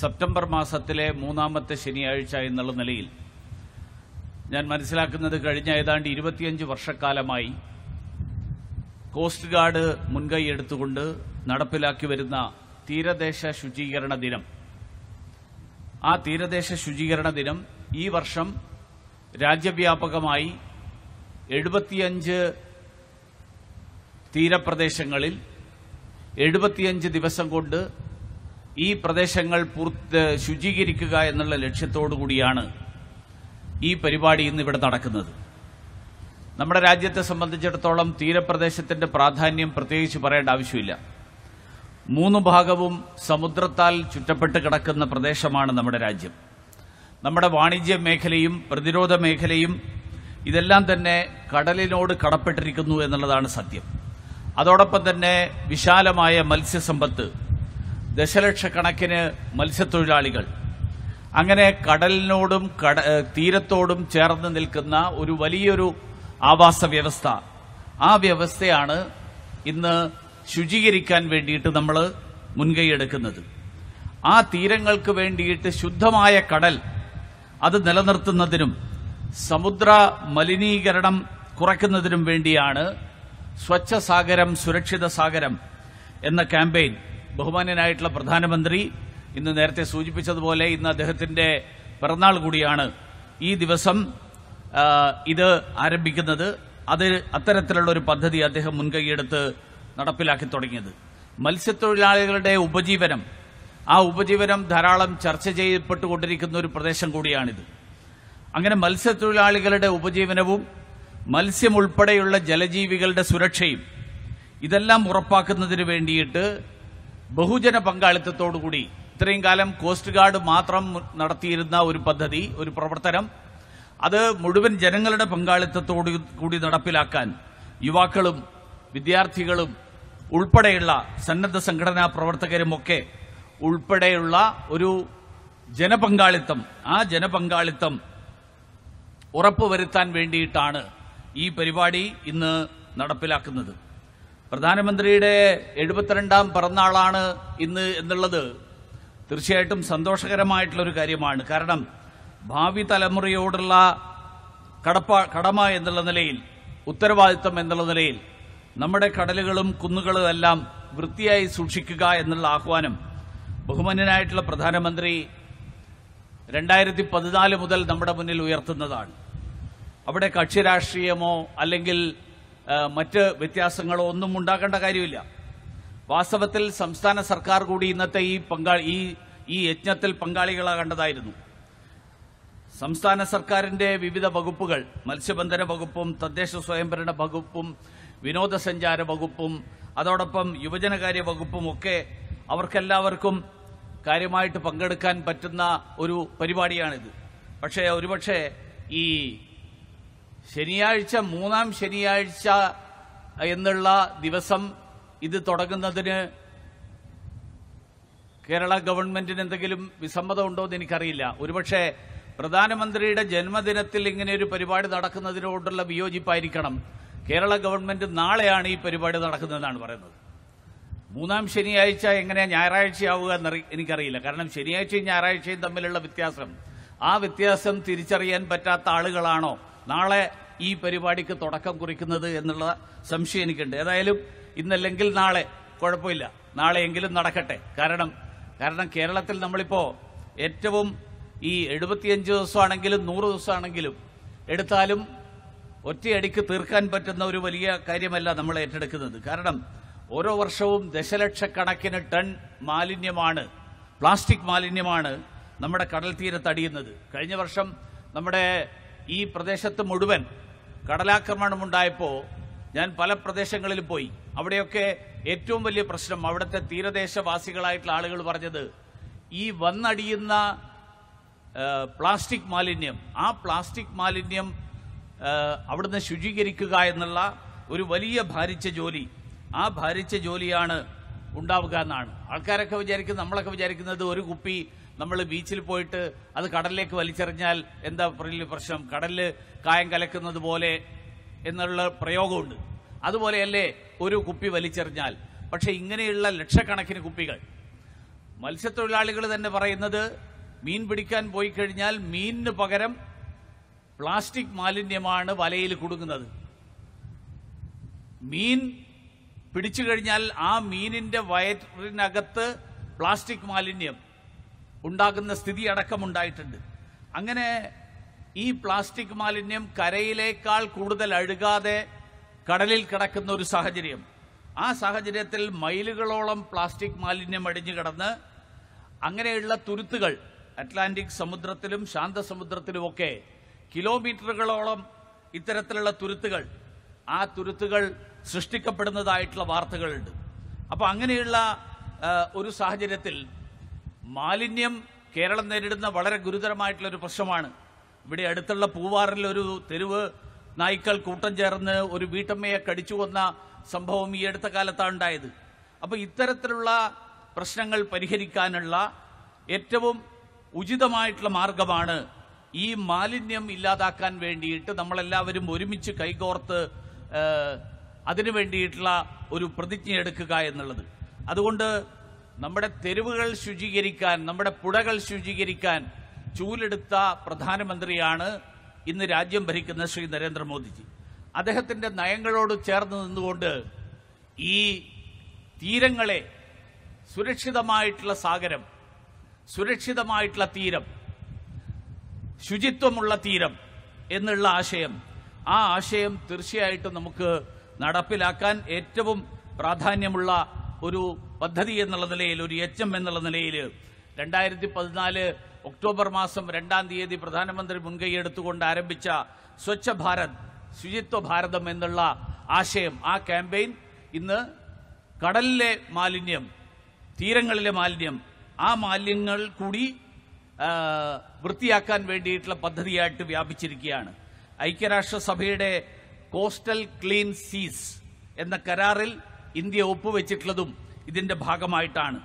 September മാസത്തിലെ മൂന്നാമത്തെ ശനിയാഴ്ച എന്നുള്ള നിലയിൽ ഞാൻ മനസ്സിലാക്കുന്നത് കഴിഞ്ഞ ഏതാണ്ട് ഇരുപത്തിയഞ്ച് വർഷക്കാലമായി കോസ്റ്റ് ഗാർഡ് മുൻകൈ എടുത്തുകൊണ്ട് നടപ്പിലാക്കി വരുന്ന തീരദേശ ശുചീകരണ ദിനം ആ തീരദേശ ശുചീകരണ ദിനം ഈ വർഷം രാജ്യവ്യാപകമായി എഴുപത്തിയഞ്ച് തീരപ്രദേശങ്ങളിൽ എഴുപത്തിയഞ്ച് ദിവസം കൊണ്ട് ഈ പ്രദേശങ്ങൾ പൂർത്ത് ശുചീകരിക്കുക എന്നുള്ള ലക്ഷ്യത്തോടു കൂടിയാണ് ഈ പരിപാടി ഇന്ന് ഇവിടെ നടക്കുന്നത് നമ്മുടെ രാജ്യത്തെ സംബന്ധിച്ചിടത്തോളം തീരപ്രദേശത്തിന്റെ പ്രാധാന്യം പ്രത്യേകിച്ച് പറയേണ്ട ആവശ്യമില്ല മൂന്ന് ഭാഗവും സമുദ്രത്താൽ ചുറ്റപ്പെട്ട് കിടക്കുന്ന പ്രദേശമാണ് നമ്മുടെ രാജ്യം നമ്മുടെ വാണിജ്യ മേഖലയും പ്രതിരോധ മേഖലയും ഇതെല്ലാം തന്നെ കടലിനോട് കടപ്പെട്ടിരിക്കുന്നു എന്നുള്ളതാണ് സത്യം അതോടൊപ്പം തന്നെ വിശാലമായ മത്സ്യസമ്പത്ത് ദശലക്ഷക്കണക്കിന് മത്സ്യത്തൊഴിലാളികൾ അങ്ങനെ കടലിനോടും കട തീരത്തോടും ചേർന്ന് നിൽക്കുന്ന ഒരു വലിയൊരു ആവാസ വ്യവസ്ഥ ആ വ്യവസ്ഥയാണ് ഇന്ന് ശുചീകരിക്കാൻ വേണ്ടിയിട്ട് നമ്മൾ മുൻകൈയെടുക്കുന്നത് ആ തീരങ്ങൾക്ക് വേണ്ടിയിട്ട് ശുദ്ധമായ കടൽ അത് നിലനിർത്തുന്നതിനും സമുദ്ര മലിനീകരണം കുറയ്ക്കുന്നതിനും വേണ്ടിയാണ് സ്വച്ഛ സാഗരം സുരക്ഷിത സാഗരം എന്ന ക്യാമ്പയിൻ ബഹുമാന്യനായിട്ടുള്ള പ്രധാനമന്ത്രി ഇന്ന് നേരത്തെ സൂചിപ്പിച്ചതുപോലെ ഇന്ന് അദ്ദേഹത്തിന്റെ പിറന്നാൾ കൂടിയാണ് ഈ ദിവസം ഇത് ആരംഭിക്കുന്നത് അത് അത്തരത്തിലുള്ള ഒരു പദ്ധതി അദ്ദേഹം മുൻകൈയെടുത്ത് നടപ്പിലാക്കി തുടങ്ങിയത് മത്സ്യത്തൊഴിലാളികളുടെ ഉപജീവനം ആ ഉപജീവനം ധാരാളം ചർച്ച ചെയ്യപ്പെട്ടുകൊണ്ടിരിക്കുന്ന ഒരു പ്രദേശം കൂടിയാണിത് അങ്ങനെ മത്സ്യത്തൊഴിലാളികളുടെ ഉപജീവനവും മത്സ്യമുൾപ്പെടെയുള്ള ജലജീവികളുടെ സുരക്ഷയും ഇതെല്ലാം ഉറപ്പാക്കുന്നതിന് വേണ്ടിയിട്ട് ബഹുജന പങ്കാളിത്തത്തോടുകൂടി ഇത്രയും കാലം കോസ്റ്റ് ഗാർഡ് മാത്രം നടത്തിയിരുന്ന ഒരു പദ്ധതി ഒരു പ്രവർത്തനം അത് മുഴുവൻ ജനങ്ങളുടെ പങ്കാളിത്തത്തോടു കൂടി നടപ്പിലാക്കാൻ യുവാക്കളും വിദ്യാർത്ഥികളും ഉൾപ്പെടെയുള്ള സന്നദ്ധ സംഘടനാ പ്രവർത്തകരുമൊക്കെ ഉൾപ്പെടെയുള്ള ഒരു ജനപങ്കാളിത്തം ആ ജനപങ്കാളിത്തം ഉറപ്പുവരുത്താൻ വേണ്ടിയിട്ടാണ് ഈ പരിപാടി ഇന്ന് നടപ്പിലാക്കുന്നത് പ്രധാനമന്ത്രിയുടെ എഴുപത്തിരണ്ടാം പിറന്നാളാണ് ഇന്ന് എന്നുള്ളത് തീർച്ചയായിട്ടും സന്തോഷകരമായിട്ടുള്ളൊരു കാര്യമാണ് കാരണം ഭാവി തലമുറയോടുള്ള കടപ്പ കടമ എന്നുള്ള നിലയിൽ ഉത്തരവാദിത്തം എന്നുള്ള നിലയിൽ നമ്മുടെ കടലുകളും കുന്നുകളും എല്ലാം വൃത്തിയായി സൂക്ഷിക്കുക എന്നുള്ള ആഹ്വാനം ബഹുമാന്യനായിട്ടുള്ള പ്രധാനമന്ത്രി രണ്ടായിരത്തി പതിനാല് മുതൽ നമ്മുടെ മുന്നിൽ ഉയർത്തുന്നതാണ് അവിടെ കക്ഷി രാഷ്ട്രീയമോ അല്ലെങ്കിൽ മറ്റ് വ്യത്യാസങ്ങളോ ഒന്നും ഉണ്ടാക്കേണ്ട കാര്യമില്ല വാസ്തവത്തിൽ സംസ്ഥാന സർക്കാർ കൂടി ഇന്നത്തെ ഈ പങ്കാളി ഈ ഈ യജ്ഞത്തിൽ പങ്കാളികളാകേണ്ടതായിരുന്നു സംസ്ഥാന സർക്കാരിന്റെ വിവിധ വകുപ്പുകൾ മത്സ്യബന്ധന വകുപ്പും തദ്ദേശ സ്വയംഭരണ വകുപ്പും വിനോദസഞ്ചാര വകുപ്പും അതോടൊപ്പം യുവജനകാര്യ വകുപ്പും ഒക്കെ അവർക്കെല്ലാവർക്കും കാര്യമായിട്ട് പങ്കെടുക്കാൻ പറ്റുന്ന ഒരു പരിപാടിയാണിത് പക്ഷേ ഒരുപക്ഷെ ഈ ശനിയാഴ്ച മൂന്നാം ശനിയാഴ്ച എന്നുള്ള ദിവസം ഇത് തുടങ്ങുന്നതിന് കേരള ഗവൺമെന്റിന് എന്തെങ്കിലും വിസമ്മതമുണ്ടോ എന്ന് എനിക്കറിയില്ല ഒരുപക്ഷെ പ്രധാനമന്ത്രിയുടെ ജന്മദിനത്തിൽ ഇങ്ങനെ ഒരു പരിപാടി നടക്കുന്നതിനോടുള്ള വിയോജിപ്പായിരിക്കണം കേരള ഗവൺമെന്റ് നാളെയാണ് ഈ പരിപാടി നടക്കുന്നതെന്നാണ് പറയുന്നത് മൂന്നാം ശനിയാഴ്ച എങ്ങനെ ഞായറാഴ്ചയാവുക എന്ന് എനിക്കറിയില്ല കാരണം ശനിയാഴ്ചയും ഞായറാഴ്ചയും തമ്മിലുള്ള വ്യത്യാസം ആ വ്യത്യാസം തിരിച്ചറിയാൻ പറ്റാത്ത ആളുകളാണോ നാളെ ഈ പരിപാടിക്ക് തുടക്കം കുറിക്കുന്നത് എന്നുള്ള സംശയം എനിക്കുണ്ട് ഏതായാലും ഇന്നല്ലെങ്കിൽ നാളെ കുഴപ്പമില്ല നാളെയെങ്കിലും നടക്കട്ടെ കാരണം കാരണം കേരളത്തിൽ നമ്മളിപ്പോൾ ഏറ്റവും ഈ എഴുപത്തിയഞ്ച് ദിവസമാണെങ്കിലും നൂറ് ദിവസമാണെങ്കിലും എടുത്താലും ഒറ്റയടിക്ക് തീർക്കാൻ പറ്റുന്ന ഒരു വലിയ കാര്യമല്ല നമ്മൾ ഏറ്റെടുക്കുന്നത് കാരണം ഓരോ വർഷവും ദശലക്ഷക്കണക്കിന് ടൺ മാലിന്യമാണ് പ്ലാസ്റ്റിക് മാലിന്യമാണ് നമ്മുടെ കടൽ തീരത്തടിയുന്നത് കഴിഞ്ഞ വർഷം നമ്മുടെ ഈ പ്രദേശത്ത് മുഴുവൻ കടലാക്രമണമുണ്ടായപ്പോൾ ഞാൻ പല പ്രദേശങ്ങളിൽ പോയി അവിടെയൊക്കെ ഏറ്റവും വലിയ പ്രശ്നം അവിടുത്തെ തീരദേശവാസികളായിട്ടുള്ള ആളുകൾ പറഞ്ഞത് ഈ വന്നടിയുന്ന പ്ലാസ്റ്റിക് മാലിന്യം ആ പ്ലാസ്റ്റിക് മാലിന്യം അവിടുന്ന് ശുചീകരിക്കുക എന്നുള്ള ഒരു വലിയ ഭാരിച്ച ജോലി ആ ഭാരിച്ച ജോലിയാണ് ഉണ്ടാവുക എന്നാണ് ആൾക്കാരൊക്കെ വിചാരിക്കും നമ്മളൊക്കെ വിചാരിക്കുന്നത് ഒരു കുപ്പി നമ്മൾ ബീച്ചിൽ പോയിട്ട് അത് കടലിലേക്ക് വലിച്ചെറിഞ്ഞാൽ എന്താ പ്രശ്നം കടലിൽ കായം കലക്കുന്നത് പോലെ എന്നുള്ള പ്രയോഗമുണ്ട് അതുപോലെയല്ലേ ഒരു കുപ്പി വലിച്ചെറിഞ്ഞാൽ പക്ഷേ ഇങ്ങനെയുള്ള ലക്ഷക്കണക്കിന് കുപ്പികൾ മത്സ്യത്തൊഴിലാളികൾ തന്നെ പറയുന്നത് മീൻ പിടിക്കാൻ പോയി കഴിഞ്ഞാൽ മീനിന് പകരം പ്ലാസ്റ്റിക് മാലിന്യമാണ് വലയിൽ കുടുങ്ങുന്നത് മീൻ പിടിച്ചു കഴിഞ്ഞാൽ ആ മീനിന്റെ വയറിനകത്ത് പ്ലാസ്റ്റിക് മാലിന്യം ഉണ്ടാകുന്ന സ്ഥിതി അടക്കം ഉണ്ടായിട്ടുണ്ട് അങ്ങനെ ഈ പ്ലാസ്റ്റിക് മാലിന്യം കരയിലേക്കാൾ കൂടുതൽ അഴുകാതെ കടലിൽ കിടക്കുന്ന ഒരു സാഹചര്യം ആ സാഹചര്യത്തിൽ മൈലുകളോളം പ്ലാസ്റ്റിക് മാലിന്യം അടിഞ്ഞു കിടന്ന് അങ്ങനെയുള്ള തുരുത്തുകൾ അറ്റ്ലാന്റിക് സമുദ്രത്തിലും ശാന്തസമുദ്രത്തിലുമൊക്കെ കിലോമീറ്ററുകളോളം ഇത്തരത്തിലുള്ള തുരുത്തുകൾ ആ തുരുത്തുകൾ സൃഷ്ടിക്കപ്പെടുന്നതായിട്ടുള്ള വാർത്തകളുണ്ട് അപ്പോൾ അങ്ങനെയുള്ള ഒരു സാഹചര്യത്തിൽ മാലിന്യം കേരളം നേരിടുന്ന വളരെ ഗുരുതരമായിട്ടുള്ള ഒരു പ്രശ്നമാണ് ഇവിടെ അടുത്തുള്ള പൂവാറിൽ ഒരു തെരുവ് നായ്ക്കൾ കൂട്ടം ചേർന്ന് ഒരു വീട്ടമ്മയെ കടിച്ചു കൊന്ന സംഭവം ഈ അടുത്ത കാലത്താണ് ഉണ്ടായത് അപ്പോൾ ഇത്തരത്തിലുള്ള പ്രശ്നങ്ങൾ പരിഹരിക്കാനുള്ള ഏറ്റവും ഉചിതമായിട്ടുള്ള മാർഗമാണ് ഈ മാലിന്യം ഇല്ലാതാക്കാൻ വേണ്ടിയിട്ട് നമ്മളെല്ലാവരും ഒരുമിച്ച് കൈകോർത്ത് അതിനു വേണ്ടിയിട്ടുള്ള ഒരു പ്രതിജ്ഞ എടുക്കുക എന്നുള്ളത് അതുകൊണ്ട് നമ്മുടെ തെരുവുകൾ ശുചീകരിക്കാൻ നമ്മുടെ പുഴകൾ ശുചീകരിക്കാൻ ചൂലെടുത്ത പ്രധാനമന്ത്രിയാണ് ഇന്ന് രാജ്യം ഭരിക്കുന്ന ശ്രീ നരേന്ദ്രമോദിജി അദ്ദേഹത്തിന്റെ നയങ്ങളോട് ചേർന്ന് നിന്നുകൊണ്ട് ഈ തീരങ്ങളെ സുരക്ഷിതമായിട്ടുള്ള സാഗരം സുരക്ഷിതമായിട്ടുള്ള തീരം ശുചിത്വമുള്ള തീരം എന്നുള്ള ആശയം ആ ആശയം തീർച്ചയായിട്ടും നമുക്ക് നടപ്പിലാക്കാൻ ഏറ്റവും പ്രാധാന്യമുള്ള ഒരു പദ്ധതി എന്നുള്ള നിലയിൽ ഒരു എച്ച് എം എന്നുള്ള നിലയിൽ രണ്ടായിരത്തി പതിനാല് ഒക്ടോബർ മാസം രണ്ടാം തീയതി പ്രധാനമന്ത്രി മുൻകൈ എടുത്തുകൊണ്ട് ആരംഭിച്ച സ്വച്ഛ ഭാരത് ശുചിത്വ ഭാരതം എന്നുള്ള ആശയം ആ ക്യാമ്പയിൻ ഇന്ന് കടലിലെ മാലിന്യം തീരങ്ങളിലെ മാലിന്യം ആ മാലിന്യങ്ങൾ കൂടി വൃത്തിയാക്കാൻ വേണ്ടിയിട്ടുള്ള പദ്ധതിയായിട്ട് വ്യാപിച്ചിരിക്കുകയാണ് ഐക്യരാഷ്ട്രസഭയുടെ കോസ്റ്റൽ ക്ലീൻ സീസ് എന്ന കരാറിൽ ഇന്ത്യ ഒപ്പുവെച്ചിട്ടുള്ളതും ഇതിന്റെ ഭാഗമായിട്ടാണ്